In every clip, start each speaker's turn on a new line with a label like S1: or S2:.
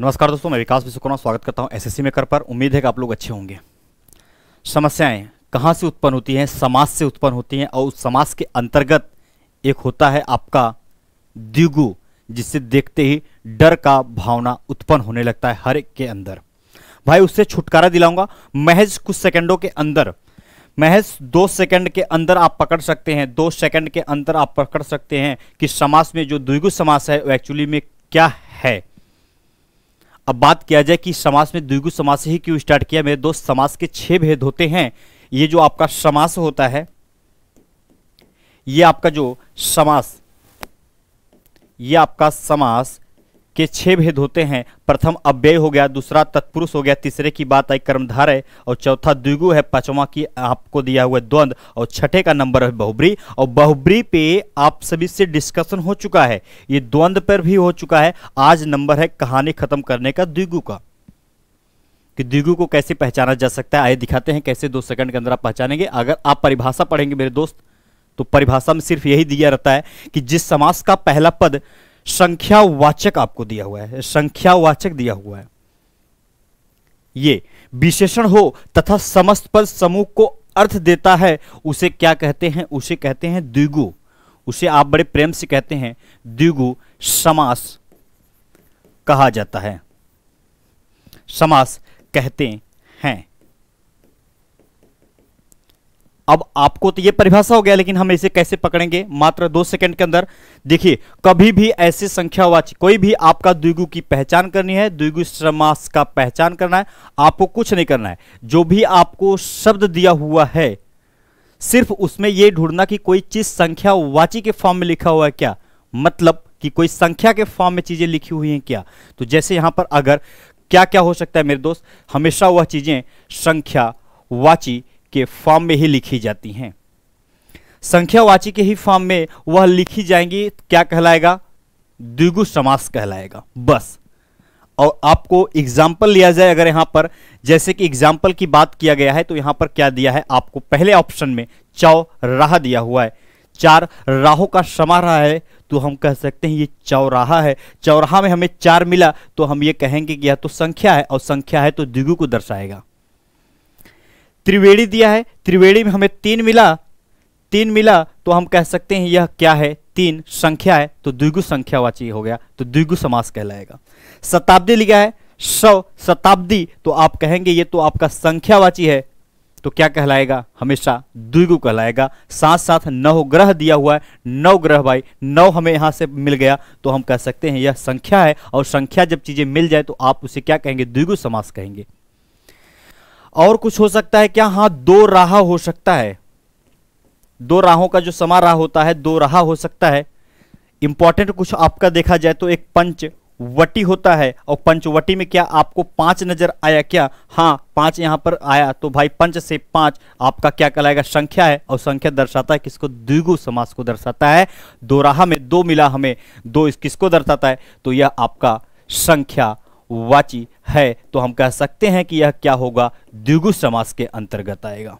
S1: नमस्कार दोस्तों मैं विकास विश्वकर्मा स्वागत करता हूं एसएससी कर पर उम्मीद है कि आप लोग अच्छे होंगे समस्याएं कहां से उत्पन्न होती हैं समाज से उत्पन्न होती हैं और उस समाज के अंतर्गत एक होता है आपका द्विगु जिससे देखते ही डर का भावना उत्पन्न होने लगता है हर एक के अंदर भाई उससे छुटकारा दिलाऊंगा महज कुछ सेकेंडों के अंदर महज दो सेकंड के अंदर आप पकड़ सकते हैं दो सेकंड के अंदर आप पकड़ सकते हैं कि समाज में जो द्विगु समास है वो एक्चुअली में क्या है अब बात किया जाए कि समास में द्विगु समास ही क्यों स्टार्ट किया मेरे दोस्त समास के छह भेद होते हैं ये जो आपका समास होता है ये आपका जो समास ये आपका समास के छह भेद होते हैं प्रथम अव्यय हो गया दूसरा तत्पुरुष हो गया तीसरे की बात आई कर्मधार है और चौथा द्विगु है पांचवा की आपको दिया हुआ द्वंद और छठे का नंबर है बहुब्री और बहुब्री पे आप सभी से डिस्कशन हो चुका है ये द्वंद पर भी हो चुका है आज नंबर है कहानी खत्म करने का द्विगु का कि द्विगु को कैसे पहचाना जा सकता है आइए दिखाते हैं कैसे दो सेकंड के अंदर आप पहचानेंगे अगर आप परिभाषा पढ़ेंगे मेरे दोस्त तो परिभाषा में सिर्फ यही दिया रहता है कि जिस समास का पहला पद संख्यावाचक आपको दिया हुआ है संख्यावाचक दिया हुआ है ये विशेषण हो तथा समस्त पद समूह को अर्थ देता है उसे क्या कहते हैं उसे कहते हैं द्विगु उसे आप बड़े प्रेम से कहते हैं द्विगु समास कहा जाता है समास कहते हैं अब आपको तो ये परिभाषा हो गया लेकिन हम इसे कैसे पकड़ेंगे मात्र दो सेकंड के अंदर देखिए कभी भी ऐसे संख्यावाची कोई भी आपका द्विगु की पहचान करनी है द्विगु समास का पहचान करना है आपको कुछ नहीं करना है जो भी आपको शब्द दिया हुआ है सिर्फ उसमें यह ढूंढना कि कोई चीज संख्यावाची के फॉर्म में लिखा हुआ है क्या मतलब कि कोई संख्या के फॉर्म में चीजें लिखी हुई हैं क्या तो जैसे यहां पर अगर क्या क्या हो सकता है मेरे दोस्त हमेशा वह चीजें संख्या वाची के फॉर्म में ही लिखी जाती हैं संख्यावाची के ही फॉर्म में वह लिखी जाएंगी क्या कहलाएगा द्विगु समास कहलाएगा बस और आपको एग्जाम्पल लिया जाए अगर यहां पर जैसे कि एग्जाम्पल की बात किया गया है तो यहां पर क्या दिया है आपको पहले ऑप्शन में चौ राह दिया हुआ है चार राहों का समारोह है तो हम कह सकते हैं ये चौराहा है चौराहा में हमें चार मिला तो हम ये कहेंगे कि यह तो संख्या है और संख्या है तो द्विगु को दर्शाएगा त्रिवेणी दिया है त्रिवेणी में हमें तीन मिला तीन मिला तो हम कह सकते हैं यह क्या है तीन संख्या है तो द्विगु संख्यावाची हो गया तो द्विगु समास कहलाएगा शताब्दी लिखा है सौ शताब्दी तो आप कहेंगे ये तो आपका संख्यावाची है तो क्या कहलाएगा हमेशा द्विगु कहलाएगा साथ साथ नव ग्रह दिया हुआ है नव ग्रह भाई नव हमें यहां से मिल गया तो हम कह सकते हैं यह संख्या है और संख्या जब चीजें मिल जाए तो आप उसे क्या कहेंगे द्विगु समास कहेंगे और कुछ हो सकता है क्या हाँ दो राह हो सकता है दो राहों का जो समा राह होता है दो राह हो सकता है इंपॉर्टेंट कुछ आपका देखा जाए तो एक पंच वटी होता है और पंचवटी में क्या आपको पांच नजर आया क्या हाँ पांच यहां पर आया तो भाई पंच से पांच आपका क्या कहलाएगा संख्या है और संख्या दर्शाता है किसको द्विगु समास को दर्शाता है दो राह में दो मिला हमें दो किसको दर्शाता है तो यह आपका संख्या वाची है तो हम कह सकते हैं कि यह क्या होगा द्विगु समास के अंतर्गत आएगा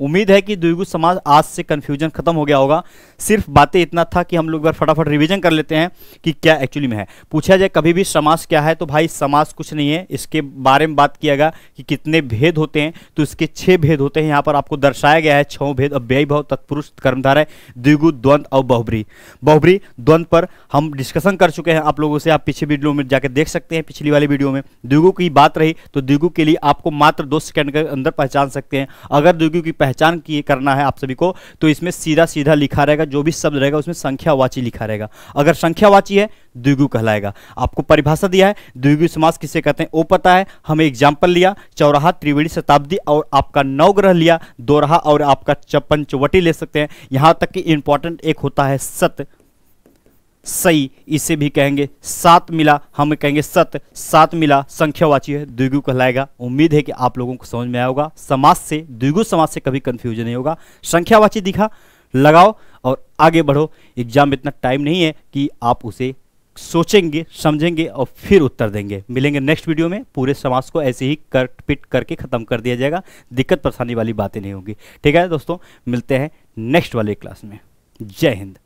S1: उम्मीद है कि द्विगु समाज आज से कन्फ्यूजन खत्म हो गया होगा सिर्फ बातें इतना था कि हम लोग बार फटाफट रिवीजन कर लेते हैं कि क्या एक्चुअली में है पूछा जाए कभी भी समाज क्या है तो भाई समाज कुछ नहीं है इसके बारे में बात किया गया कि कितने भेद होते हैं तो इसके छः भेद होते हैं यहाँ पर आपको दर्शाया गया है छः भेद अव्यय व्ययभाव तत्पुरुष कर्मधारा द्विगु द्वंद और बहुबरी बहुबरी द्वंद पर हम डिस्कशन कर चुके हैं आप लोगों से आप पीछे वीडियो में जाकर देख सकते हैं पिछली वाली वीडियो में द्विगु की बात रही तो द्विगु के लिए आपको मात्र दो सेकेंड के अंदर पहचान सकते हैं अगर द्विगु की पहचान की करना है आप सभी को तो इसमें सीधा सीधा लिखा रहेगा जो भी शब्द रहेगा उसमें संख्यावाची लिखा रहेगा अगर संख्यावाची है द्विगु कहलाएगा आपको परिभाषा दिया है द्विगु समास किसे कहते हैं वो पता है हमें एग्जाम्पल लिया चौराहा त्रिवेणी शताब्दी और आपका नवग्रह लिया दोराहा और आपका चप्पन चौवटी ले सकते हैं यहाँ तक कि इंपॉर्टेंट एक होता है सत्य सही इसे भी कहेंगे सात मिला हम कहेंगे सत सात मिला संख्यावाची है द्विगु कहलाएगा उम्मीद है कि आप लोगों को समझ में आया होगा समाज से द्विगु समाज से कभी कंफ्यूजन नहीं होगा संख्यावाची दिखा लगाओ और आगे बढ़ो एग्जाम में इतना टाइम नहीं है कि आप उसे सोचेंगे समझेंगे और फिर उत्तर देंगे मिलेंगे नेक्स्ट वीडियो में पूरे समाज को ऐसे ही कर पिट करके ख़त्म कर दिया जाएगा दिक्कत परेशानी वाली बातें नहीं होगी ठीक है दोस्तों मिलते हैं नेक्स्ट वाले क्लास में जय हिंद